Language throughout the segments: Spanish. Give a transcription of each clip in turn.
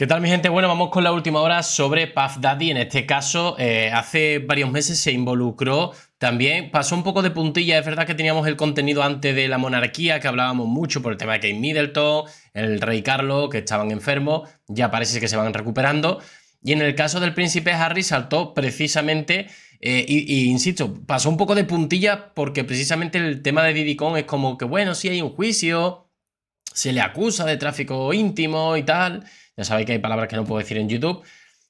¿Qué tal mi gente? Bueno, vamos con la última hora sobre Puff Daddy. En este caso, eh, hace varios meses se involucró también, pasó un poco de puntilla. Es verdad que teníamos el contenido antes de la monarquía, que hablábamos mucho por el tema de Kate Middleton, el rey Carlos, que estaban enfermos, ya parece que se van recuperando. Y en el caso del príncipe Harry saltó precisamente, eh, y, insisto, pasó un poco de puntilla porque precisamente el tema de Didicon es como que, bueno, si hay un juicio, se le acusa de tráfico íntimo y tal. Ya sabéis que hay palabras que no puedo decir en YouTube.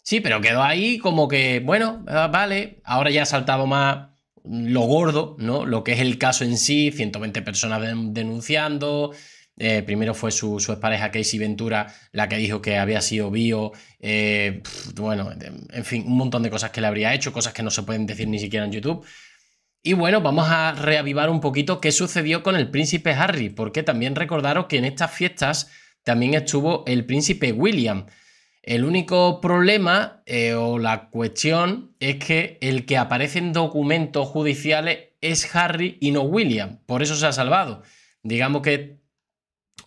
Sí, pero quedó ahí como que, bueno, ah, vale, ahora ya ha saltado más lo gordo, ¿no? Lo que es el caso en sí, 120 personas denunciando. Eh, primero fue su, su expareja Casey Ventura la que dijo que había sido bio, eh, bueno, en fin, un montón de cosas que le habría hecho, cosas que no se pueden decir ni siquiera en YouTube. Y bueno, vamos a reavivar un poquito qué sucedió con el príncipe Harry, porque también recordaros que en estas fiestas también estuvo el príncipe William. El único problema eh, o la cuestión es que el que aparece en documentos judiciales es Harry y no William, por eso se ha salvado. Digamos que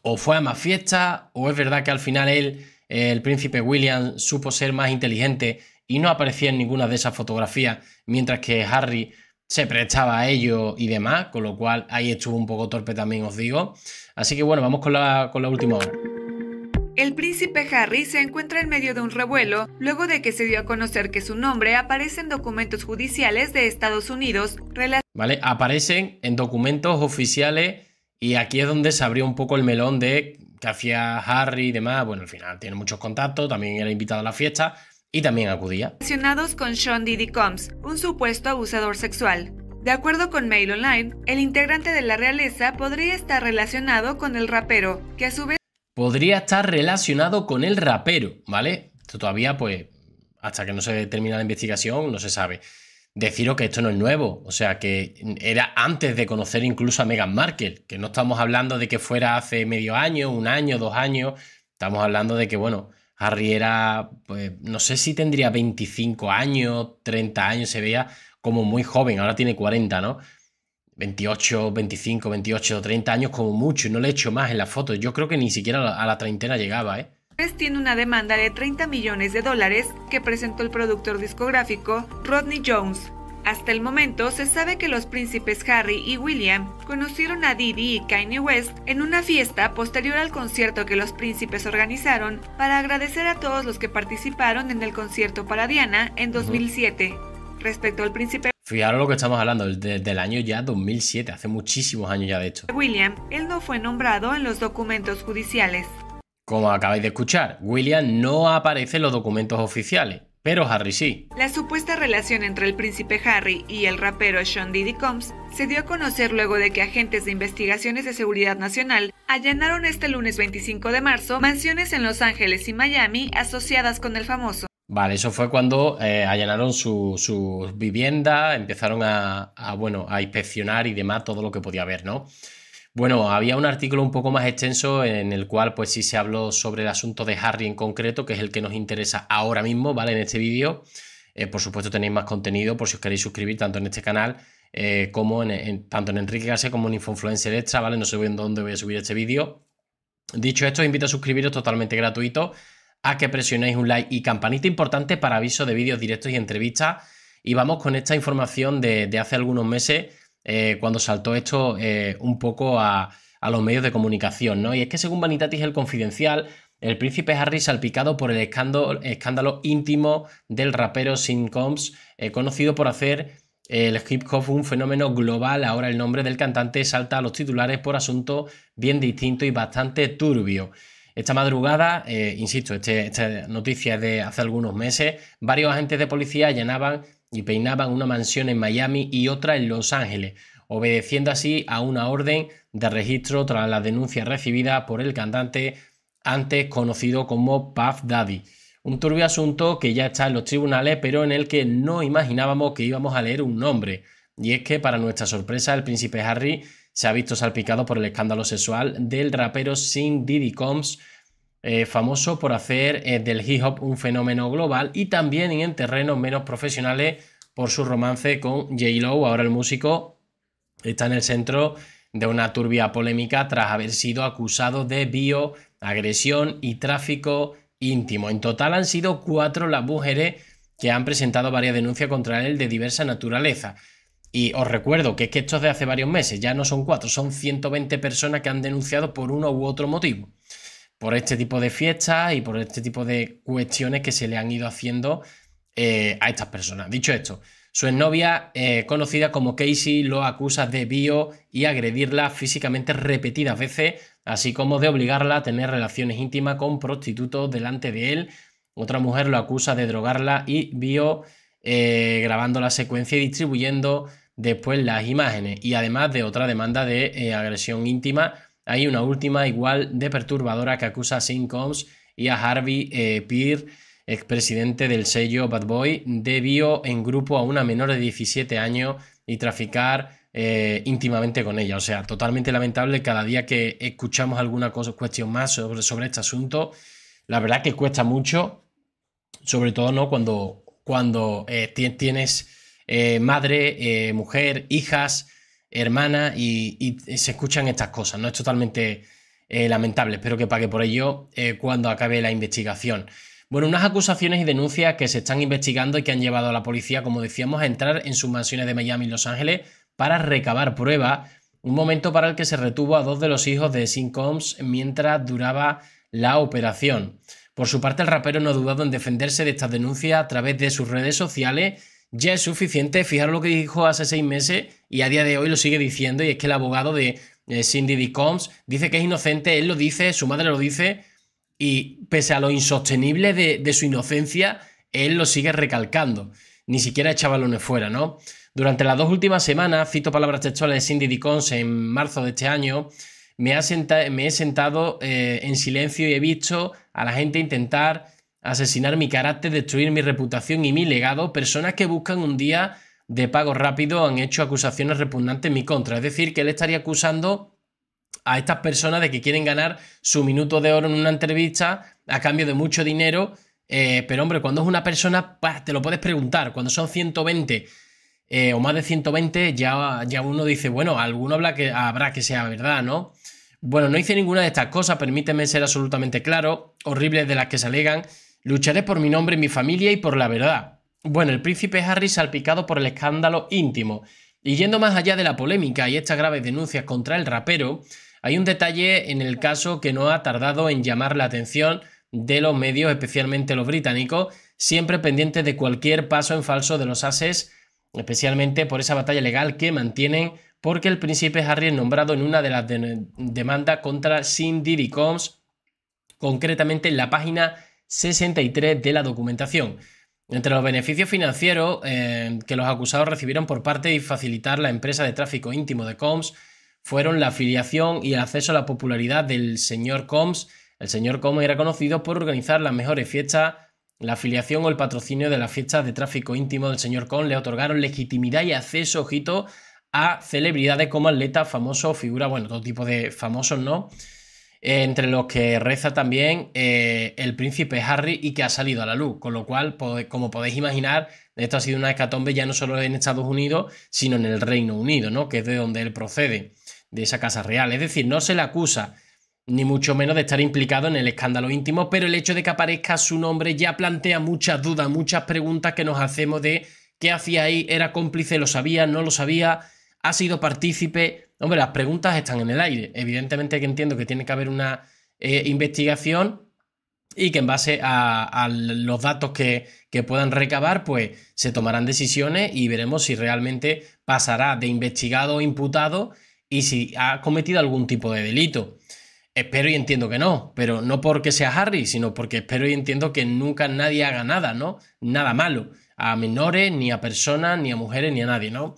o fue a más fiestas o es verdad que al final él, el príncipe William, supo ser más inteligente y no aparecía en ninguna de esas fotografías, mientras que Harry se prestaba a ello y demás, con lo cual ahí estuvo un poco torpe también, os digo. Así que bueno, vamos con la, con la última hora. El príncipe Harry se encuentra en medio de un revuelo luego de que se dio a conocer que su nombre aparece en documentos judiciales de Estados Unidos. Vale, aparecen en documentos oficiales y aquí es donde se abrió un poco el melón de que hacía Harry y demás. Bueno, al final tiene muchos contactos, también era invitado a la fiesta, y también acudía. Relacionados con Sean Diddy Combs, un supuesto abusador sexual. De acuerdo con Mail Online, el integrante de la realeza podría estar relacionado con el rapero, que a su vez... Podría estar relacionado con el rapero, ¿vale? Esto todavía, pues, hasta que no se termina la investigación, no se sabe. Deciros que esto no es nuevo, o sea, que era antes de conocer incluso a Meghan Markle, que no estamos hablando de que fuera hace medio año, un año, dos años, estamos hablando de que, bueno, Harry era, pues, no sé si tendría 25 años, 30 años, se veía como muy joven, ahora tiene 40, ¿no? 28, 25, 28, 30 años como mucho, no le echo más en la foto, Yo creo que ni siquiera a la treintena llegaba, ¿eh? tiene una demanda de 30 millones de dólares que presentó el productor discográfico Rodney Jones hasta el momento se sabe que los príncipes Harry y William conocieron a Didi y Kanye West en una fiesta posterior al concierto que los príncipes organizaron para agradecer a todos los que participaron en el concierto para Diana en 2007. Respecto al príncipe Fijaros lo que estamos hablando, desde el año ya 2007, hace muchísimos años ya de hecho. William, él no fue nombrado en los documentos judiciales. Como acabáis de escuchar, William no aparece en los documentos oficiales, pero Harry sí. La supuesta relación entre el príncipe Harry y el rapero Sean Diddy Combs se dio a conocer luego de que agentes de investigaciones de seguridad nacional allanaron este lunes 25 de marzo mansiones en Los Ángeles y Miami asociadas con el famoso. Vale, eso fue cuando eh, allanaron su, vivienda, empezaron a, bueno, a inspeccionar y demás todo lo que podía haber, ¿no? Bueno, había un artículo un poco más extenso en el cual pues sí se habló sobre el asunto de Harry en concreto, que es el que nos interesa ahora mismo, ¿vale? En este vídeo. Eh, por supuesto tenéis más contenido por si os queréis suscribir tanto en este canal eh, como en, tanto en Enrique García como en Infoinfluencer Extra, ¿vale? No sé en dónde voy a subir este vídeo. Dicho esto, os invito a suscribiros totalmente gratuito, a que presionéis un like y campanita importante para aviso de vídeos directos y entrevistas. Y vamos con esta información de, de hace algunos meses eh, cuando saltó esto eh, un poco a, los medios de comunicación, ¿no? Y es que según Vanitatis el Confidencial, el príncipe Harry salpicado por el escándalo, escándalo íntimo del rapero Sin Combs, eh, conocido por hacer el hip hop un fenómeno global, ahora el nombre del cantante salta a los titulares por asunto bien distinto y bastante turbio. Esta madrugada, insisto, este, esta noticia es de hace algunos meses, varios agentes de policía llenaban y peinaban una mansión en Miami y otra en Los Ángeles, obedeciendo así a una orden de registro tras la denuncia recibida por el cantante antes conocido como Puff Daddy. Un turbio asunto que ya está en los tribunales, pero en el que no imaginábamos que íbamos a leer un nombre. Y es que, para nuestra sorpresa, el príncipe Harry se ha visto salpicado por el escándalo sexual del rapero Sin Diddy Combs, eh, famoso por hacer eh, del hip hop un fenómeno global y también en terrenos menos profesionales por su romance con J. Lo. Ahora el músico está en el centro de una turbia polémica tras haber sido acusado de bioagresión y tráfico íntimo. En total han sido cuatro las mujeres que han presentado varias denuncias contra él de diversa naturaleza. Y os recuerdo que es que esto es de hace varios meses, ya no son cuatro, son 120 personas que han denunciado por uno u otro motivo por este tipo de fiestas y por este tipo de cuestiones que se le han ido haciendo eh, a estas personas. Dicho esto, su exnovia, eh, conocida como Casey, lo acusa de bio y agredirla físicamente repetidas veces, así como de obligarla a tener relaciones íntimas con prostitutos delante de él. Otra mujer lo acusa de drogarla y bio eh, grabando la secuencia y distribuyendo después las imágenes. Y además de otra demanda de agresión íntima hay una última igual de perturbadora que acusa a Sincoms y a Harvey eh, Peer, expresidente del sello Bad Boy, de bio en grupo a una menor de 17 años y traficar eh, íntimamente con ella. O sea, totalmente lamentable cada día que escuchamos alguna cosa, cuestión más sobre, sobre este asunto. La verdad que cuesta mucho, sobre todo ¿no? cuando, cuando eh, tienes eh, madre, mujer, hijas hermana y, eh, se escuchan estas cosas, ¿no? Es totalmente eh, lamentable, espero que pague por ello eh, cuando acabe la investigación. Bueno, unas acusaciones y denuncias que se están investigando y que han llevado a la policía, como decíamos, a entrar en sus mansiones de Miami y Los Ángeles para recabar pruebas, un momento para el que se retuvo a dos de los hijos de Sincoms mientras duraba la operación. Por su parte, el rapero no ha dudado en defenderse de estas denuncias a través de sus redes sociales ya es suficiente. Fijaros lo que dijo hace seis meses y a día de hoy lo sigue diciendo. Y es que el abogado de eh, Cindy Combs dice que es inocente, él lo dice, su madre lo dice. Y pese a lo insostenible de, su inocencia, él lo sigue recalcando. Ni siquiera echa balones fuera, ¿no? Durante las dos últimas semanas, cito palabras textuales de Cindy Combs en marzo de este año, me, ha me he sentado eh, en silencio y he visto a la gente intentar asesinar mi carácter, destruir mi reputación y mi legado, personas que buscan un día de pago rápido han hecho acusaciones repugnantes en mi contra. Es decir, que él estaría acusando a estas personas de que quieren ganar su minuto de oro en una entrevista a cambio de mucho dinero. Eh, pero hombre, cuando es una persona, te lo puedes preguntar. Cuando son 120 eh, o más de 120, ya, ya uno dice, bueno, alguno habla que, habrá que sea verdad, ¿no? Bueno, no hice ninguna de estas cosas, permíteme ser absolutamente claro, horribles de las que se alegan Lucharé por mi nombre, mi familia y por la verdad. Bueno, el príncipe Harry salpicado por el escándalo íntimo. Y yendo más allá de la polémica y estas graves denuncias contra el rapero, hay un detalle en el caso que no ha tardado en llamar la atención de los medios, especialmente los británicos, siempre pendientes de cualquier paso en falso de los ases, especialmente por esa batalla legal que mantienen porque el príncipe Harry es nombrado en una de las demandas contra Cindy Combs, concretamente en la página 63 de la documentación. Entre los beneficios financieros eh, que los acusados recibieron por parte de facilitar la empresa de tráfico íntimo de Combs fueron la afiliación y el acceso a la popularidad del señor Combs. El señor Combs era conocido por organizar las mejores fiestas. La afiliación o el patrocinio de las fiestas de tráfico íntimo del señor Combs le otorgaron legitimidad y acceso, ojito, a celebridades como atleta famoso figura bueno, todo tipo de famosos, ¿no? entre los que reza también eh, el príncipe Harry y que ha salido a la luz. Con lo cual, como podéis imaginar, esto ha sido una hecatombe ya no solo en Estados Unidos, sino en el Reino Unido, ¿no? que es de donde él procede, de esa casa real. Es decir, no se le acusa ni mucho menos de estar implicado en el escándalo íntimo, pero el hecho de que aparezca su nombre ya plantea muchas dudas, muchas preguntas que nos hacemos de qué hacía ahí, era cómplice, lo sabía, no lo sabía, ha sido partícipe, Hombre, las preguntas están en el aire. Evidentemente que entiendo que tiene que haber una eh, investigación y que en base a, los datos que, que, puedan recabar, pues se tomarán decisiones y veremos si realmente pasará de investigado o imputado y si ha cometido algún tipo de delito. Espero y entiendo que no, pero no porque sea Harry, sino porque espero y entiendo que nunca nadie haga nada, ¿no? Nada malo, a menores, ni a personas, ni a mujeres, ni a nadie, ¿no?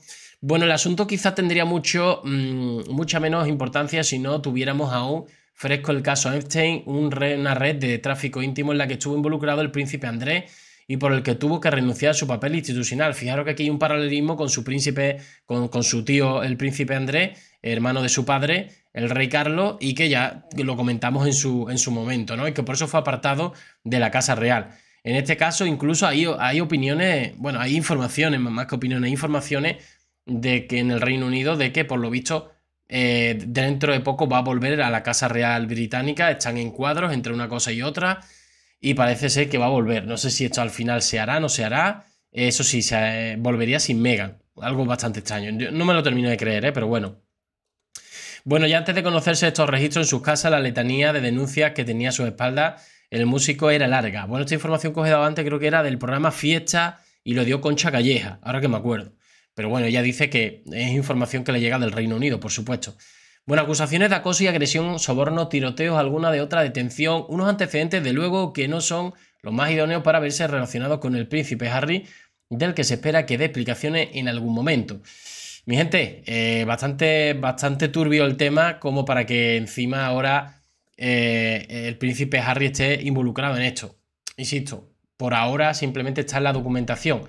Bueno, el asunto quizás tendría mucho, mm, mucha menos importancia si no tuviéramos aún fresco el caso Einstein, un una red de tráfico íntimo en la que estuvo involucrado el príncipe Andrés y por el que tuvo que renunciar a su papel institucional. Fijaros que aquí hay un paralelismo con su príncipe, con, su tío, el príncipe Andrés, hermano de su padre, el rey Carlos, y que ya lo comentamos en su, en su momento, ¿no? Y que por eso fue apartado de la Casa Real. En este caso, incluso hay, hay opiniones, bueno, hay informaciones, más que opiniones, hay informaciones de que en el Reino Unido, de que por lo visto eh, dentro de poco va a volver a la Casa Real Británica, están en cuadros entre una cosa y otra y parece ser que va a volver. No sé si esto al final se hará, no se hará. Eso sí, se eh, volvería sin Megan. Algo bastante extraño. no me lo termino de creer, eh, pero bueno. Bueno, ya antes de conocerse estos registros en sus casas, la letanía de denuncias que tenía a su espalda el músico era larga. Bueno, esta información que antes creo que era del programa Fiesta y lo dio Concha Calleja, ahora que me acuerdo. Pero bueno, ella dice que es información que le llega del Reino Unido, por supuesto. Bueno, acusaciones de acoso y agresión, soborno, tiroteos, alguna de otra detención, unos antecedentes de luego que no son los más idóneos para verse relacionados con el príncipe Harry, del que se espera que dé explicaciones en algún momento. Mi gente, eh, bastante, bastante turbio el tema como para que encima ahora eh, el príncipe Harry esté involucrado en esto. Insisto, por ahora simplemente está en la documentación.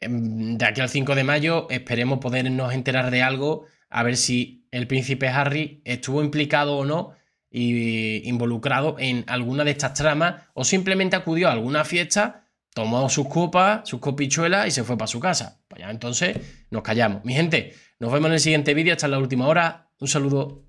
Em, de aquí al 5 de mayo esperemos podernos enterar de algo, a ver si el príncipe Harry estuvo implicado o no y involucrado en alguna de estas tramas o simplemente acudió a alguna fiesta, tomó sus copas, sus copichuelas y se fue para su casa. Pues entonces nos callamos. Mi gente, nos vemos en el siguiente vídeo. Hasta la última hora. Un saludo.